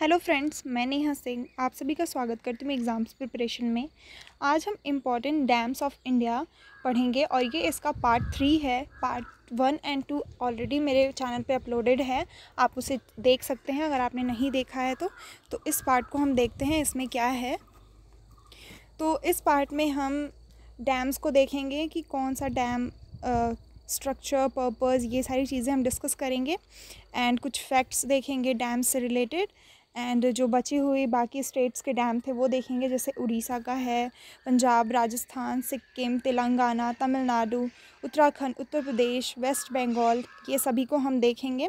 hello friends मैं नेहा सिंह आप सभी का स्वागत करती हूँ एग्ज़ाम्स प्रिपरेशन में आज हम इम्पॉर्टेंट डैम्स ऑफ इंडिया पढ़ेंगे और ये इसका पार्ट थ्री है part one and two already मेरे चैनल पे अपलोडेड है आप उसे देख सकते हैं अगर आपने नहीं देखा है तो तो इस पार्ट को हम देखते हैं इसमें क्या है तो इस पार्ट में हम डैम्स को देखेंगे कि कौन सा डैम स्ट्रक्चर पर्पज़ ये सारी चीज़ें हम डिस्कस करेंगे एंड कुछ फैक्ट्स देखेंगे डैम्स से रिलेटेड एंड जो बचे हुए बाकी स्टेट्स के डैम थे वो देखेंगे जैसे उड़ीसा का है पंजाब राजस्थान सिक्किम तेलंगाना तमिलनाडु उत्तराखंड उत्तर प्रदेश वेस्ट बंगाल ये सभी को हम देखेंगे